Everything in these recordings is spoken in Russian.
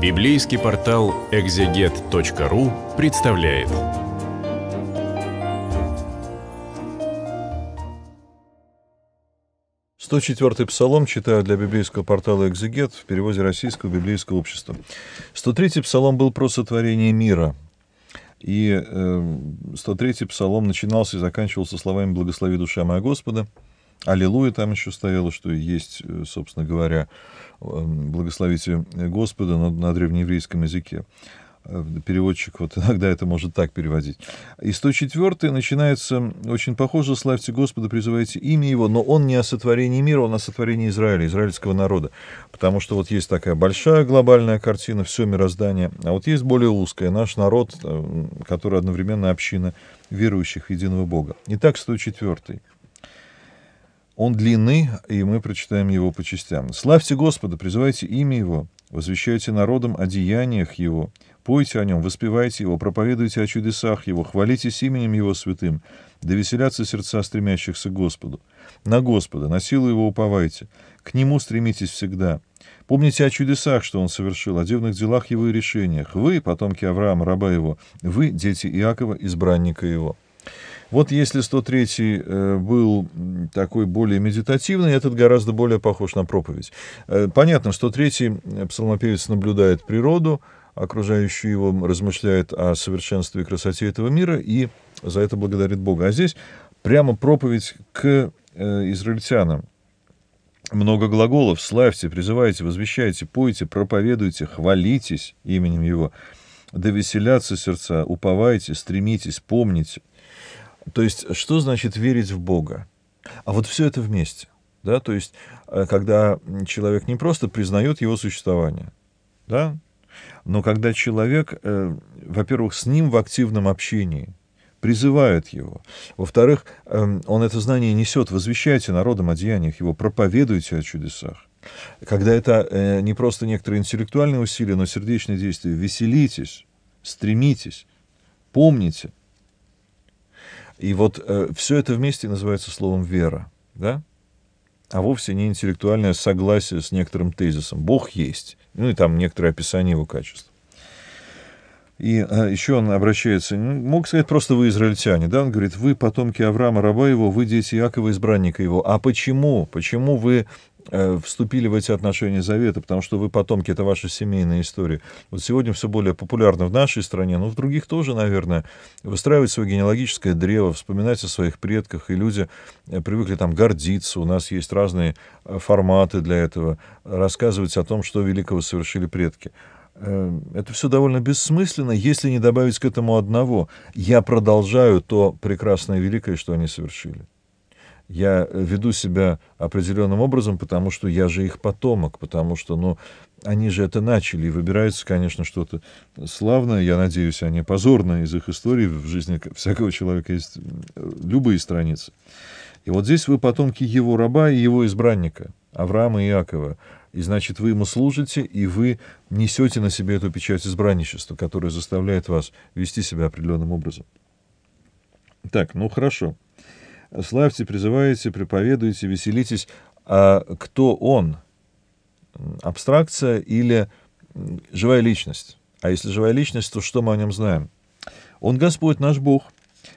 Библейский портал экзегет.ру представляет. Сто четвертый псалом читаю для библейского портала «Экзегет» в переводе Российского библейского общества. 103-й псалом был про сотворение мира. И 103-й э, псалом начинался и заканчивался словами «Благослови душа моя Господа». Аллилуйя там еще стояло, что есть, э, собственно говоря, эм, благословите Господа на, на древнееврейском языке. Э, переводчик вот иногда это может так переводить. И 104 начинается очень похоже. «Славьте Господа, призывайте имя Его». Но он не о сотворении мира, он о сотворении Израиля, израильского народа. Потому что вот есть такая большая глобальная картина, все мироздание. А вот есть более узкая, наш народ, э, который одновременно община верующих единого Бога. Итак, 104. Он длинный, и мы прочитаем его по частям. «Славьте Господа, призывайте имя Его, возвещайте народам о деяниях Его, пойте о Нем, воспевайте Его, проповедуйте о чудесах Его, хвалитесь именем Его святым, да веселятся сердца стремящихся к Господу. На Господа, на силу Его уповайте, к Нему стремитесь всегда». Помните о чудесах, что он совершил, о дивных делах его и решениях. Вы, потомки Авраама, раба его, вы, дети Иакова, избранника его. Вот если 103 э, был такой более медитативный, этот гораздо более похож на проповедь. Э, понятно, что третий э, псалмопевец наблюдает природу, окружающую его, размышляет о совершенстве и красоте этого мира и за это благодарит Бога. А здесь прямо проповедь к израильтянам. Много глаголов. Славьте, призывайте, возвещайте, пойте, проповедуйте, хвалитесь именем Его. Да сердца, уповайте, стремитесь, помните. То есть, что значит верить в Бога? А вот все это вместе. Да? То есть, э, когда человек не просто признает его существование, да? но когда человек, э, во-первых, с ним в активном общении, призывает его. Во-вторых, эм, он это знание несет, возвещайте народам о деяниях его, проповедуйте о чудесах. Когда это э, не просто некоторые интеллектуальные усилия, но сердечные действия, веселитесь, стремитесь, помните – и вот э, все это вместе называется словом вера, да? а вовсе не интеллектуальное согласие с некоторым тезисом. Бог есть. Ну и там некоторое описание его качеств. И э, еще он обращается, мог сказать, просто вы израильтяне, да, он говорит, вы потомки Авраама, раба его, вы дети Якова, избранника его. А почему? Почему вы Э, вступили в эти отношения завета, потому что вы потомки, это ваша семейная история. Вот сегодня все более популярно в нашей стране, но в других тоже, наверное, выстраивать свое генеалогическое древо, вспоминать о своих предках, и люди э, привыкли там гордиться, у нас есть разные э, форматы для этого, рассказывать о том, что великого совершили предки. Это все довольно бессмысленно, если не добавить к этому одного. Я продолжаю то прекрасное и великое, что они совершили я веду себя определенным образом, потому что я же их потомок, потому что, ну, они же это начали, и выбирается, конечно, что-то славное, я надеюсь, а не позорное из их истории. В жизни всякого человека есть любые страницы. И вот здесь вы потомки его раба и его избранника, Авраама и Иакова. И значит, вы ему служите, и вы несете на себе эту печать избранничества, которая заставляет вас вести себя определенным образом. Так, ну хорошо славьте, призываете, проповедуете, веселитесь. А кто он? Абстракция или живая личность? А если живая личность, то что мы о нем знаем? Он Господь наш Бог.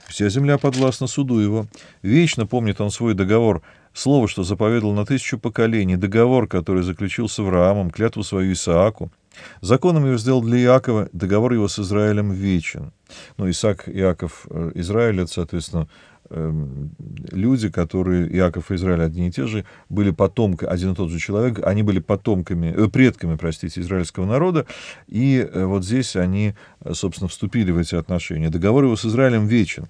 Вся земля подвластна суду его. Вечно помнит он свой договор, слово, что заповедал на тысячу поколений, договор, который заключил с Авраамом, клятву свою Исааку. Законом его сделал для Иакова, договор его с Израилем вечен. Ну, Исаак, Иаков, э, Израиль, это, соответственно, Эм, люди, которые, Иаков и Израиль одни и те же, были потомками, один и тот же человек, они были потомками, э, предками, простите, израильского народа, и э, вот здесь они, собственно, вступили в эти отношения. Договор его с Израилем вечен.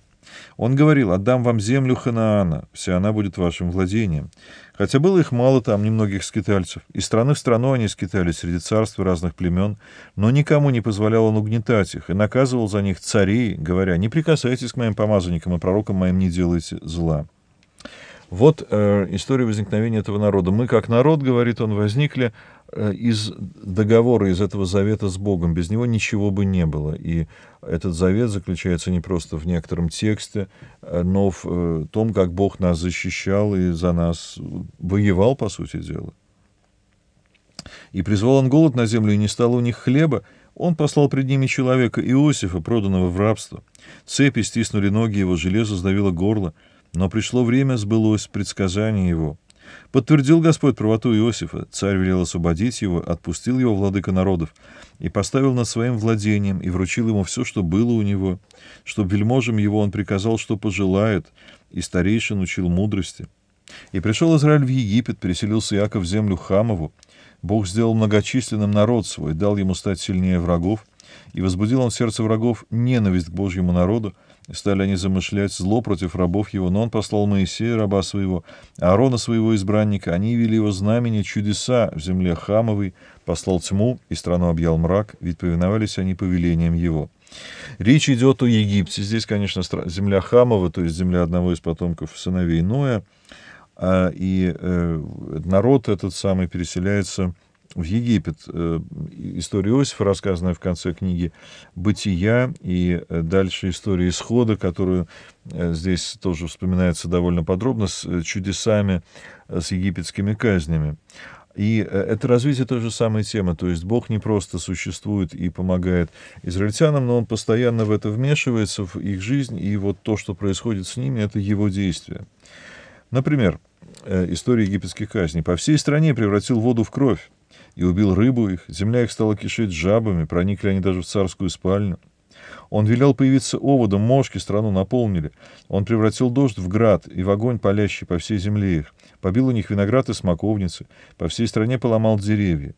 Он говорил, отдам вам землю Ханаана, вся она будет вашим владением. Хотя было их мало там, немногих скитальцев. и страны в страну они скитались среди царств разных племен, но никому не позволял он угнетать их и наказывал за них царей, говоря, «Не прикасайтесь к моим помазанникам и пророкам моим не делайте зла». Вот э, история возникновения этого народа. Мы, как народ, говорит он, возникли э, из договора, из этого завета с Богом. Без него ничего бы не было. И этот завет заключается не просто в некотором тексте, э, но в э, том, как Бог нас защищал и за нас воевал, по сути дела. И призвал он голод на землю, и не стало у них хлеба, он послал пред ними человека Иосифа, проданного в рабство. Цепи стиснули ноги его, железо сдавило горло. Но пришло время, сбылось предсказание его. Подтвердил Господь правоту Иосифа, царь велел освободить его, отпустил его владыка народов и поставил над своим владением и вручил ему все, что было у него, чтобы вельможам его он приказал, что пожелает, и старейшин учил мудрости. И пришел Израиль в Египет, переселился Яков в землю Хамову. Бог сделал многочисленным народ свой, дал ему стать сильнее врагов, и возбудил он в сердце врагов ненависть к Божьему народу, и стали они замышлять зло против рабов его, но он послал Моисея, раба своего, Аарона своего избранника. Они вели его знамени, чудеса в земле Хамовой, послал тьму, и страну объял мрак, ведь повиновались они повелением его. Речь идет о Египте. Здесь, конечно, земля Хамова, то есть земля одного из потомков сыновей Ноя, а, и э, народ этот самый переселяется в Египет. Э, история Иосифа, рассказанная в конце книги «Бытия», и э, дальше история исхода, которую э, здесь тоже вспоминается довольно подробно, с чудесами, с египетскими казнями. И это развитие той же самой темы, то есть Бог не просто существует и помогает израильтянам, но Он постоянно в это вмешивается, в их жизнь, и вот то, что происходит с ними, это Его действие. Например, история египетских казней. По всей стране превратил воду в кровь и убил рыбу их, земля их стала кишеть жабами, проникли они даже в царскую спальню. Он велел появиться оводом, мошки страну наполнили. Он превратил дождь в град и в огонь, палящий по всей земле их. Побил у них виноград и смоковницы, по всей стране поломал деревья.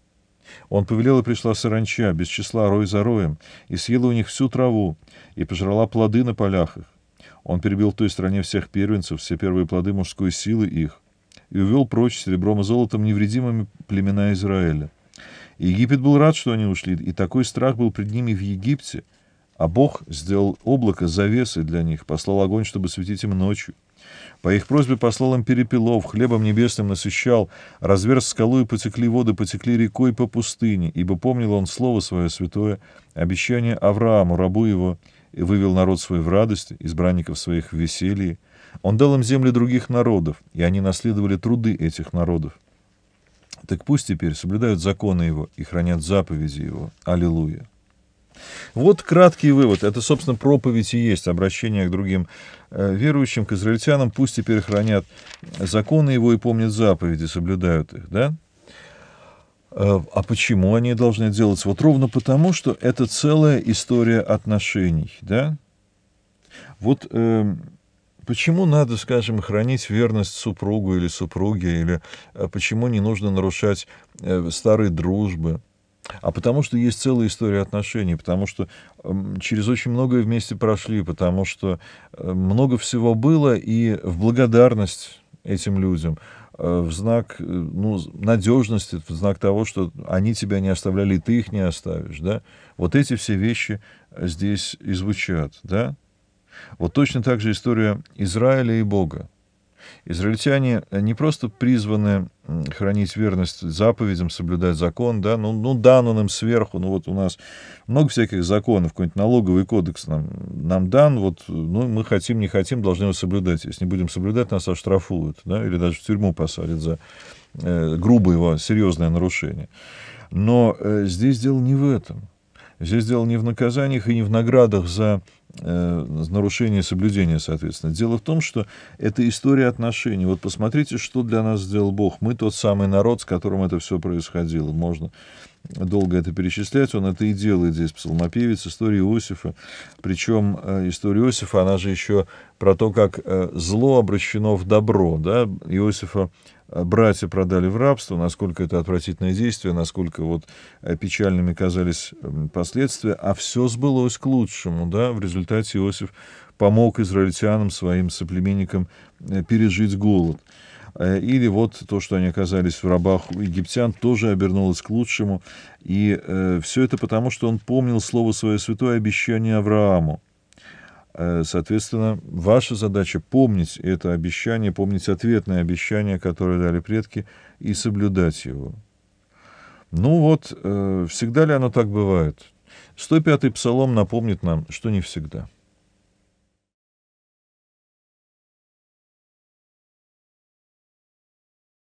Он повелел, и пришла саранча, без числа, рой за роем, и съела у них всю траву, и пожрала плоды на полях их. Он перебил в той стране всех первенцев, все первые плоды мужской силы их и увел прочь серебром и золотом невредимыми племена Израиля. И Египет был рад, что они ушли, и такой страх был пред ними в Египте, а Бог сделал облако завесой для них, послал огонь, чтобы светить им ночью. По их просьбе послал им перепелов, хлебом небесным насыщал, разверз скалу и потекли воды, потекли рекой по пустыне, ибо помнил он слово свое святое, обещание Аврааму, рабу его, и вывел народ свой в радость, избранников своих в веселье, он дал им земли других народов, и они наследовали труды этих народов. Так пусть теперь соблюдают законы его и хранят заповеди его. Аллилуйя. Вот краткий вывод. Это, собственно, проповедь и есть обращение к другим э, верующим, к израильтянам. Пусть теперь хранят законы его и помнят заповеди, соблюдают их. Да? Э, а почему они должны делать Вот ровно потому, что это целая история отношений. Да? Вот э, Почему надо, скажем, хранить верность супругу или супруге, или э, почему не нужно нарушать э, старые дружбы? А потому что есть целая история отношений, потому что через очень многое вместе прошли, потому что э, много всего было, и в благодарность этим людям, в знак ну, надежности, в знак того, что они тебя не оставляли, и ты их не оставишь. Да? Вот эти все вещи здесь и звучат. Да? Вот точно так же история Израиля и Бога. Израильтяне э, не просто призваны хранить верность заповедям, соблюдать закон, да, ну, ну дан он им сверху, ну вот у нас много всяких законов, какой-нибудь налоговый кодекс нам, нам дан, вот, ну мы хотим, не хотим, должны его соблюдать. Если не будем соблюдать, нас оштрафуют, да, или даже в тюрьму посадят за э, грубое, его, серьезное нарушение. Но э, здесь дело не в этом. Здесь дело не в наказаниях и не в наградах за Э, с нарушения соблюдения, соответственно. Дело в том, что это история отношений. Вот посмотрите, что для нас сделал Бог. Мы тот самый народ, с которым это все происходило. Можно долго это перечислять, он это и делает здесь, псалмопевец, история Иосифа. Причем э, история Иосифа, она же еще про то, как э, зло обращено в добро. Да? Иосифа э, братья продали в рабство, насколько это отвратительное действие, насколько вот печальными казались эм, последствия, а все сбылось к лучшему. Да? В результате Иосиф помог израильтянам, своим соплеменникам пережить голод. Э, или вот то, что они оказались в рабах у египтян, тоже обернулось к лучшему. И э, все это потому, что он помнил слово свое святое обещание Аврааму. Э, соответственно, ваша задача помнить это обещание, помнить ответное обещание, которое дали предки, и соблюдать его. Ну вот, э, всегда ли оно так бывает? 105-й псалом напомнит нам, что не всегда –